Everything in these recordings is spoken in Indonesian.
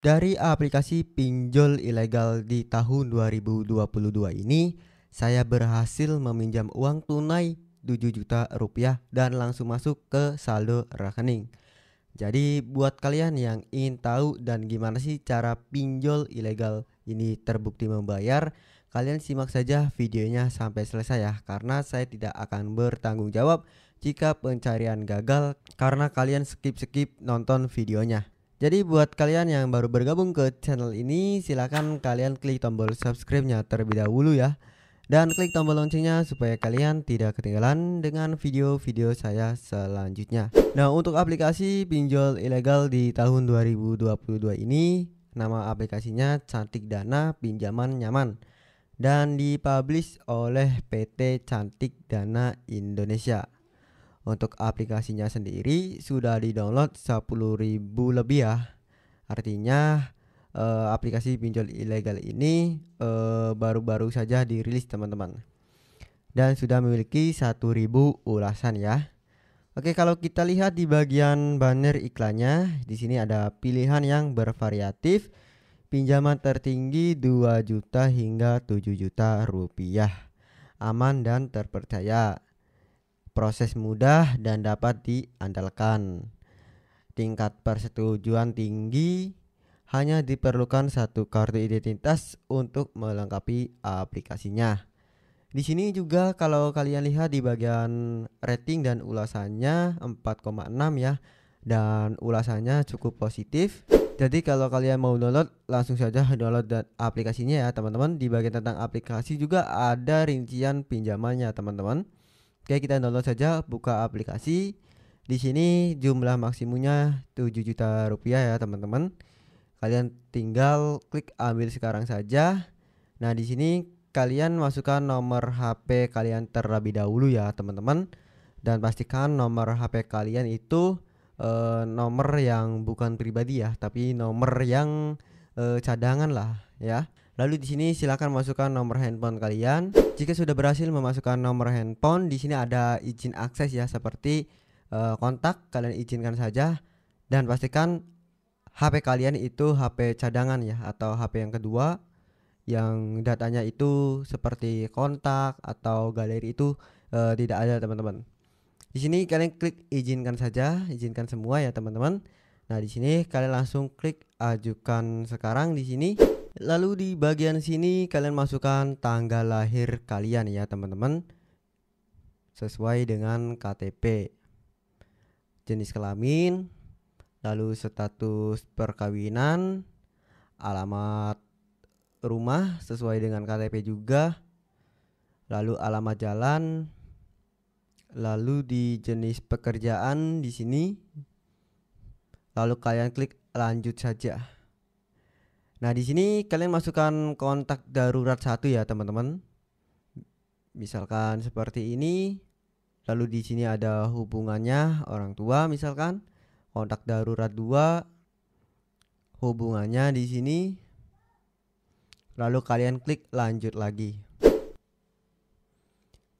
Dari aplikasi pinjol ilegal di tahun 2022 ini, saya berhasil meminjam uang tunai 7 juta rupiah dan langsung masuk ke saldo rekening. Jadi buat kalian yang ingin tahu dan gimana sih cara pinjol ilegal ini terbukti membayar, kalian simak saja videonya sampai selesai ya karena saya tidak akan bertanggung jawab jika pencarian gagal karena kalian skip-skip nonton videonya. Jadi buat kalian yang baru bergabung ke channel ini, silahkan kalian klik tombol subscribe-nya terlebih dahulu ya. Dan klik tombol loncengnya supaya kalian tidak ketinggalan dengan video-video saya selanjutnya. Nah, untuk aplikasi pinjol ilegal di tahun 2022 ini, nama aplikasinya Cantik Dana Pinjaman Nyaman dan dipublish oleh PT Cantik Dana Indonesia. Untuk aplikasinya sendiri sudah di-download 10.000 lebih ya. Artinya e, aplikasi pinjol ilegal ini eh, baru-baru e, saja dirilis teman-teman dan sudah memiliki 1000 ulasan ya. Oke, kalau kita lihat di bagian banner iklannya, di sini ada pilihan yang bervariatif pinjaman tertinggi 2 juta hingga 7 juta rupiah. Aman dan terpercaya proses mudah dan dapat diandalkan. Tingkat persetujuan tinggi hanya diperlukan satu kartu identitas untuk melengkapi aplikasinya. Di sini juga kalau kalian lihat di bagian rating dan ulasannya 4,6 ya dan ulasannya cukup positif. Jadi kalau kalian mau download langsung saja download dan aplikasinya ya teman-teman. Di bagian tentang aplikasi juga ada rincian pinjamannya teman-teman. Oke, kita download saja, buka aplikasi. Di sini jumlah maksimumnya 7 juta rupiah ya, teman-teman. Kalian tinggal klik ambil sekarang saja. Nah, di sini kalian masukkan nomor HP kalian terlebih dahulu ya, teman-teman. Dan pastikan nomor HP kalian itu e, nomor yang bukan pribadi ya, tapi nomor yang e, cadangan lah ya. Lalu di sini silakan masukkan nomor handphone kalian. Jika sudah berhasil memasukkan nomor handphone, di sini ada izin akses ya seperti uh, kontak kalian izinkan saja dan pastikan HP kalian itu HP cadangan ya atau HP yang kedua yang datanya itu seperti kontak atau galeri itu uh, tidak ada teman-teman. Di sini kalian klik izinkan saja, izinkan semua ya teman-teman. Nah, di sini kalian langsung klik ajukan sekarang di sini. Lalu di bagian sini kalian masukkan tanggal lahir kalian ya teman-teman Sesuai dengan KTP Jenis kelamin Lalu status perkawinan Alamat rumah sesuai dengan KTP juga Lalu alamat jalan Lalu di jenis pekerjaan di sini Lalu kalian klik lanjut saja Nah, di sini kalian masukkan kontak darurat satu ya, teman-teman. Misalkan seperti ini. Lalu di sini ada hubungannya orang tua misalkan kontak darurat dua hubungannya di sini. Lalu kalian klik lanjut lagi.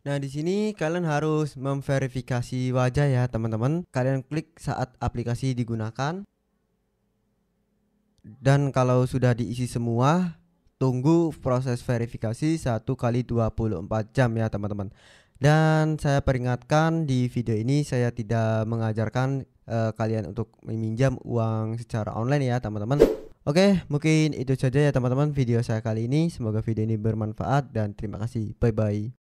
Nah, di sini kalian harus memverifikasi wajah ya, teman-teman. Kalian klik saat aplikasi digunakan. Dan kalau sudah diisi semua, tunggu proses verifikasi 1 kali 24 jam ya teman-teman. Dan saya peringatkan di video ini saya tidak mengajarkan uh, kalian untuk meminjam uang secara online ya teman-teman. Oke, mungkin itu saja ya teman-teman video saya kali ini. Semoga video ini bermanfaat dan terima kasih. Bye-bye.